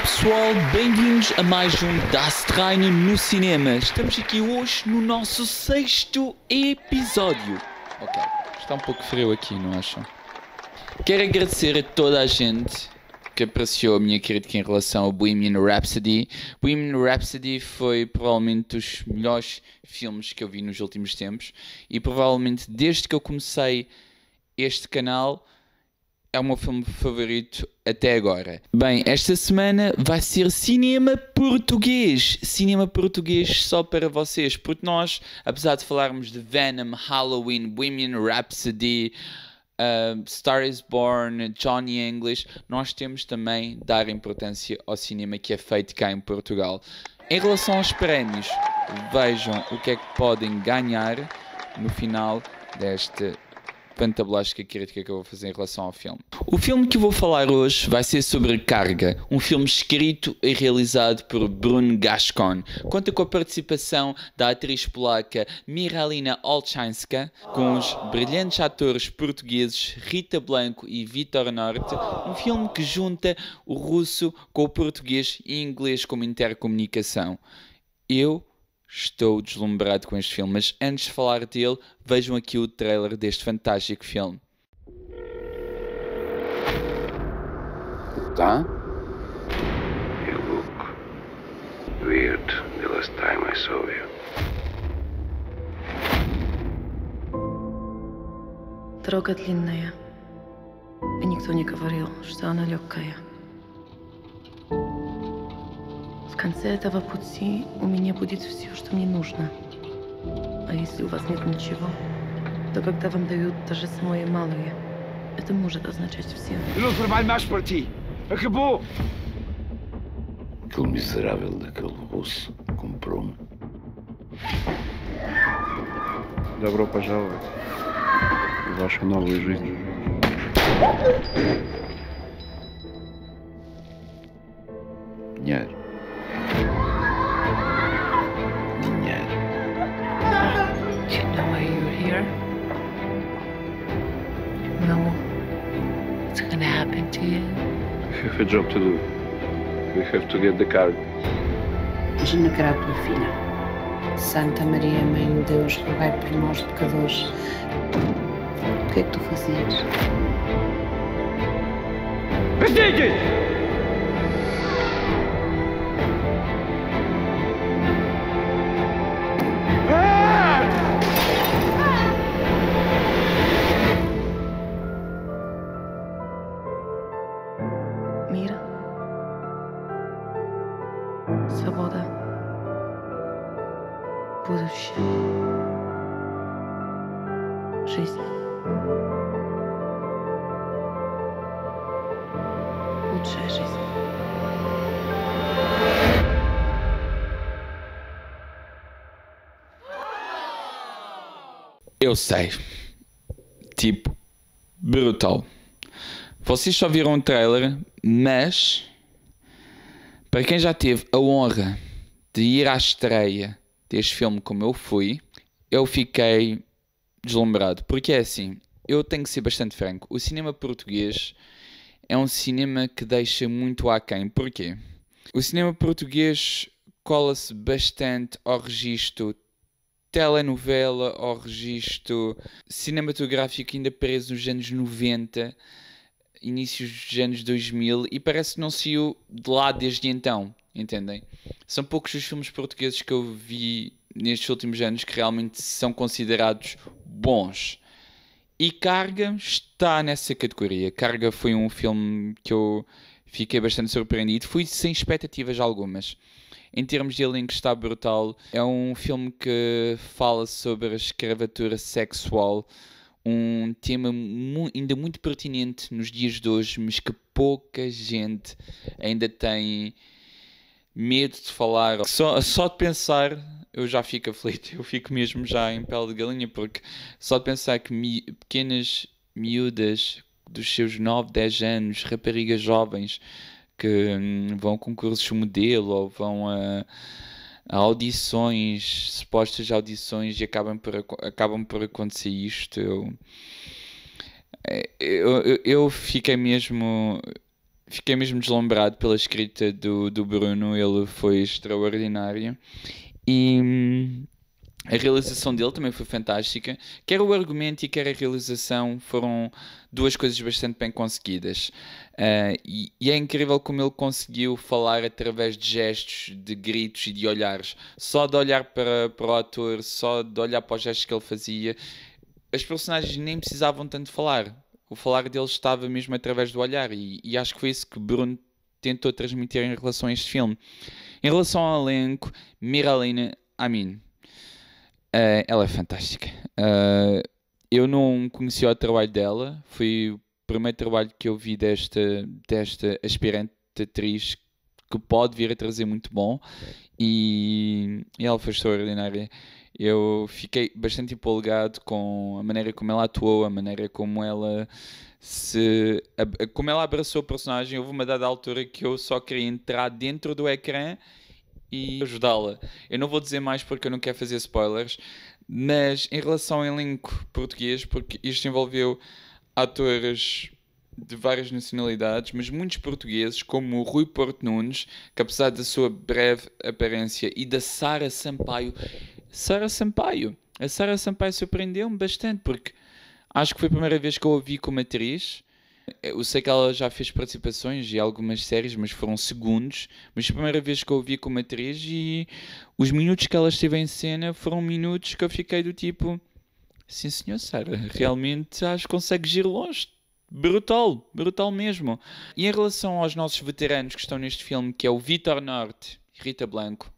pessoal, bem-vindos a mais um Das Treine no cinema. Estamos aqui hoje no nosso sexto episódio. Ok, está um pouco frio aqui, não acham? Quero agradecer a toda a gente que apreciou a minha crítica em relação ao Bohemian Rhapsody. Bohemian Rhapsody foi provavelmente dos melhores filmes que eu vi nos últimos tempos e provavelmente desde que eu comecei este canal é o meu filme favorito até agora. Bem, esta semana vai ser cinema português. Cinema português só para vocês, porque nós, apesar de falarmos de Venom, Halloween, Women Rhapsody, uh, Star is Born, Johnny English, nós temos também dar importância ao cinema que é feito cá em Portugal. Em relação aos prémios, vejam o que é que podem ganhar no final desta pantablástica crítica é que eu vou fazer em relação ao filme. O filme que eu vou falar hoje vai ser sobre Carga, um filme escrito e realizado por Bruno Gascon. Conta com a participação da atriz polaca Miralina Olszańska, com os brilhantes atores portugueses Rita Blanco e Vitor Norte, um filme que junta o russo com o português e inglês como intercomunicação. Eu Estou deslumbrado com este filme, mas antes de falar dele, vejam aqui o trailer deste fantástico filme. Tá? You look weird the last time I saw you. Дорога длинная, и никто не говорил, что она легкая. конце этого пути у меня будет все, что мне нужно. А если у вас нет ничего, то когда вам дают даже самое малое, это может означать все. Quel misérable de Колвус Компром. Добро пожаловать в вашу новую жизнь. Нет. happened to you? We have a job to do. We have to get the car. Hoje na carátula final. Santa Maria, Mãe de Deus, rogai por nós, pecadores. O que é que tu fazias? Perdidos! Eu sei. Tipo, brutal. Vocês só viram o trailer, mas para quem já teve a honra de ir à estreia deste filme como eu fui, eu fiquei deslumbrado. Porque é assim, eu tenho que ser bastante franco. O cinema português é um cinema que deixa muito aquém. Porquê? O cinema português cola-se bastante ao registro telenovela ao registro cinematográfico ainda preso nos anos 90, inícios dos anos 2000 e parece que não saiu de lá desde então, entendem? São poucos os filmes portugueses que eu vi nestes últimos anos que realmente são considerados bons. E Carga está nessa categoria. Carga foi um filme que eu fiquei bastante surpreendido. Fui sem expectativas algumas. Em termos de elenco, está brutal. É um filme que fala sobre a escravatura sexual, um tema mu ainda muito pertinente nos dias de hoje, mas que pouca gente ainda tem medo de falar. Só, só de pensar eu já fico aflito, eu fico mesmo já em pele de galinha, porque só de pensar que mi pequenas miúdas dos seus 9, 10 anos, raparigas jovens que hum, vão a concursos modelo ou vão a, a, audições, supostas audições e acabam por, acabam por acontecer isto. É, eu, eu, eu fiquei mesmo fiquei mesmo deslumbrado pela escrita do, do Bruno, ele foi extraordinário. E hum, a realização dele também foi fantástica. Quer o argumento e quer a realização foram duas coisas bastante bem conseguidas. Uh, e, e, é incrível como ele conseguiu falar através de gestos, de gritos e de olhares. Só de olhar para, para o ator, só de olhar para os gestos que ele fazia, as personagens nem precisavam tanto falar. O falar deles estava mesmo através do olhar. E, e acho que foi isso que Bruno tentou transmitir em relação a este filme. Em relação ao elenco, Miralina Amin Uh, ela é fantástica. Uh, eu não conheci o trabalho dela, foi o primeiro trabalho que eu vi desta, desta aspirante atriz que pode vir a trazer muito bom e, e ela foi extraordinária. Eu fiquei bastante empolgado com a maneira como ela atuou, a maneira como ela se como ela abraçou o personagem. Houve uma dada altura que eu só queria entrar dentro do ecrã e ajudá-la. Eu não vou dizer mais porque eu não quero fazer spoilers, mas em relação ao elenco português, porque isto envolveu atores de várias nacionalidades, mas muitos portugueses, como o Rui Porto Nunes, que apesar da sua breve aparência, e da Sara Sampaio. Sara Sampaio! A Sara Sampaio surpreendeu-me bastante, porque acho que foi a primeira vez que eu a vi como atriz eu sei que ela já fez participações e algumas séries, mas foram segundos. Mas a primeira vez que eu a vi como atriz e os minutos que ela esteve em cena foram minutos que eu fiquei do tipo: Sim, senhor Sara, realmente acho que consegue ir longe. Brutal, brutal mesmo. E em relação aos nossos veteranos que estão neste filme, que é o Vitor Norte e Rita Blanco,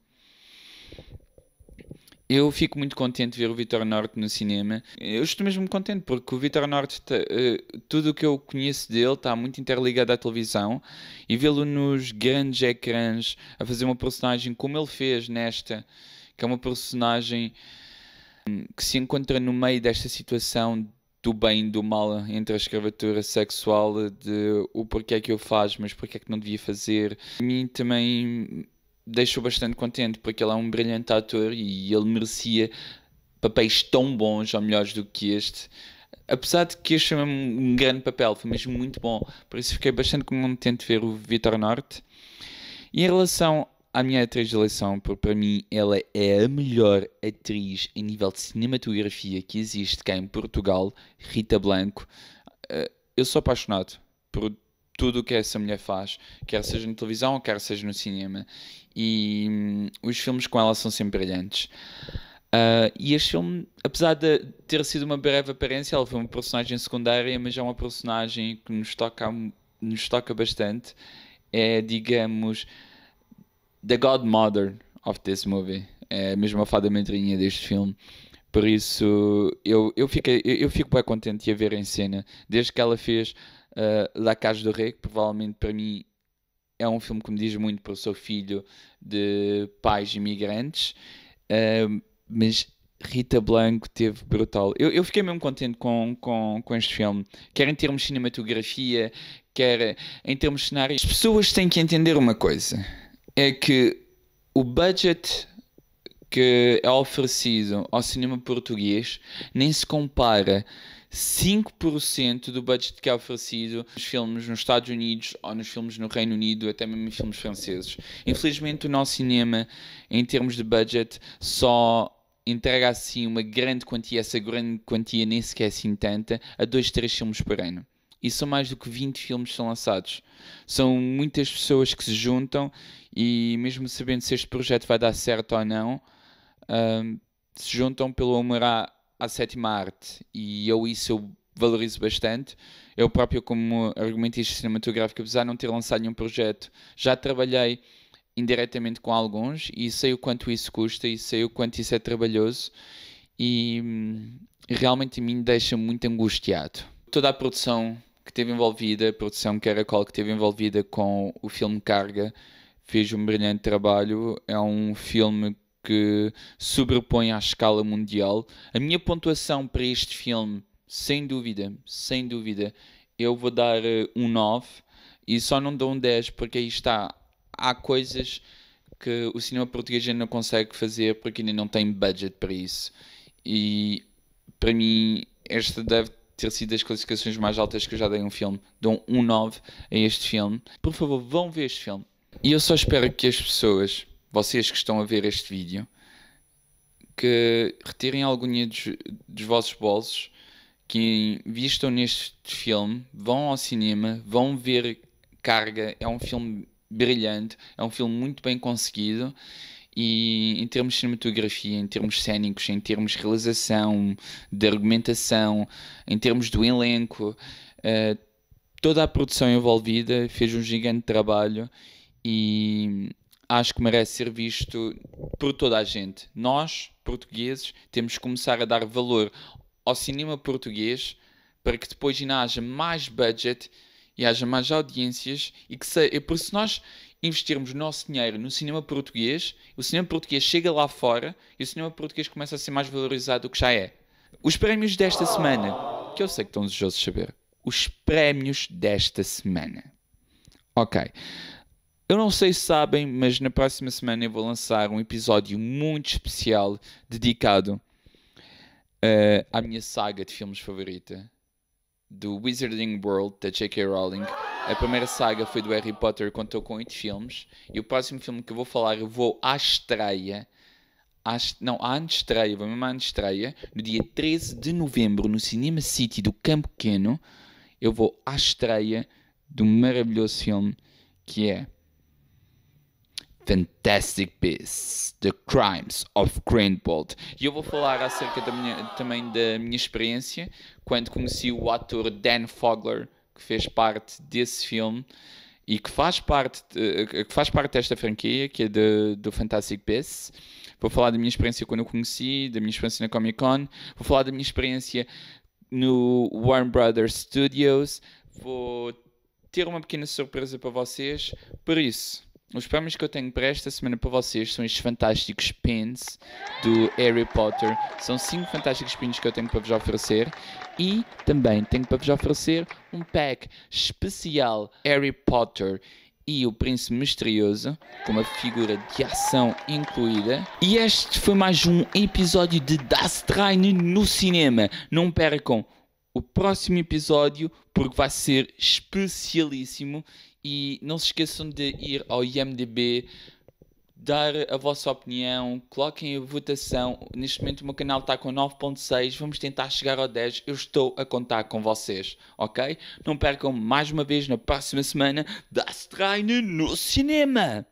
eu fico muito contente de ver o Vitor Norte no cinema. Eu estou mesmo contente porque o Vitor Norte, tá, uh, tudo o que eu conheço dele está muito interligado à televisão e vê-lo nos grandes ecrãs a fazer uma personagem como ele fez nesta, que é uma personagem hum, que se encontra no meio desta situação do bem e do mal entre a escravatura sexual, de o porquê é que eu faço, mas porquê é que não devia fazer. A mim também deixou bastante contente, porque ele é um brilhante ator e ele merecia papéis tão bons ou melhores do que este. Apesar de que este foi é um grande papel, foi mesmo muito bom, por isso fiquei bastante contente de ver o Vitor Norte. E em relação à minha atriz de eleição, porque para mim ela é a melhor atriz em nível de cinematografia que existe cá em Portugal, Rita Blanco, eh, eu sou apaixonado por tudo o que essa mulher faz, quer seja na televisão, quer seja no cinema. E hum, os filmes com ela são sempre brilhantes. Uh, e este filme, apesar de ter sido uma breve aparência, ela foi uma personagem secundária, mas é uma personagem que nos toca, nos toca bastante. É, digamos, the godmother of this movie. É mesmo a fada madrinha deste filme. Por isso, eu, eu, fiquei, eu, eu fico bem contente de a ver em cena. Desde que ela fez uh, La Cage do Rei, que provavelmente para mim é um filme que me diz muito, porque eu sou filho de pais imigrantes, uh, mas Rita Blanco teve brutal. Eu, eu fiquei mesmo contente com, com, com este filme, quer em termos de cinematografia, quer em termos de cenário. As pessoas têm que entender uma coisa: é que o budget que é oferecido ao cinema português nem se compara 5% do budget que é oferecido nos filmes nos Estados Unidos ou nos filmes no Reino Unido, até mesmo em filmes franceses. Infelizmente, o nosso cinema, em termos de budget, só entrega assim uma grande quantia, essa grande quantia nem sequer assim tanta, a dois, 3 filmes por ano. E são mais do que 20 filmes que são lançados. São muitas pessoas que se juntam e, mesmo sabendo se este projeto vai dar certo ou não, ah, se juntam pelo amor à, à sétima arte e eu isso eu valorizo bastante. Eu próprio, como argumentista cinematográfico, apesar de não ter lançado nenhum projeto, já trabalhei indiretamente com alguns e sei o quanto isso custa e sei o quanto isso é trabalhoso e hum, realmente a mim deixa muito angustiado. Toda a produção que teve envolvida, a produção Caracol que teve envolvida com o filme Carga, fez um brilhante trabalho. É um filme que sobrepõe à escala mundial. A minha pontuação para este filme, sem dúvida, sem dúvida, eu vou dar eh, um 9 e só não dou um 10 porque aí está. Há coisas que o cinema português ainda não consegue fazer porque ainda não tem budget para isso. E para mim, esta deve ter sido das classificações mais altas que eu já dei a um filme. Dou um 9 a este filme. Por favor, vão ver este filme. E eu só espero que as pessoas vocês que estão a ver este vídeo, que retirem alguma dos, dos vossos bolsos, que vistam neste filme, vão ao cinema, vão ver Carga, é um filme brilhante, é um filme muito bem conseguido e em termos de cinematografia, em termos cênicos, em termos de realização, de argumentação, em termos do elenco, uh, toda a produção envolvida fez um gigante trabalho e acho que merece ser visto por toda a gente. Nós, portugueses, temos que começar a dar valor ao cinema português para que depois ainda haja mais budget e haja mais audiências e que e porque se nós investirmos o nosso dinheiro no cinema português, o cinema português chega lá fora e o cinema português começa a ser mais valorizado do que já é. Os prémios desta semana, que eu sei que estão desejosos de saber, os prémios desta semana. Ok. Eu não sei se sabem, mas na próxima semana eu vou lançar um episódio muito especial dedicado uh, à minha saga de filmes favorita do Wizarding World da J.K. Rowling. A primeira saga foi do Harry Potter, contou com oito filmes. E o próximo filme que eu vou falar, eu vou à estreia. À, não, à estreia, vou mesmo à estreia, no dia 13 de novembro, no Cinema City do Campo Pequeno, eu vou à estreia do maravilhoso filme que é Fantastic Beasts, The Crimes of Grindelwald. E eu vou falar acerca da minha, também da minha experiência quando conheci o ator Dan Fogler, que fez parte desse filme e que faz parte, de, eh, que faz parte desta franquia, que é de, do Fantastic Beasts. Vou falar da minha experiência quando o conheci, da minha experiência na Comic Con, vou falar da minha experiência no Warner Brothers Studios, vou ter uma pequena surpresa para vocês, por isso os prémios que eu tenho para esta semana para vocês são estes fantásticos pins do Harry Potter. São cinco fantásticos pins que eu tenho para vos oferecer. E também tenho para vos oferecer um pack especial Harry Potter e o Príncipe Misterioso, com uma figura de ação incluída. E este foi mais um episódio de Das Train no cinema. Não percam o próximo episódio, porque vai ser especialíssimo. E não se esqueçam de ir ao IMDB, dar a vossa opinião, coloquem a votação. Neste momento o meu canal está com 9.6, vamos tentar chegar ao 10. Eu estou a contar com vocês, ok? Não percam mais uma vez na próxima semana da Strain no cinema.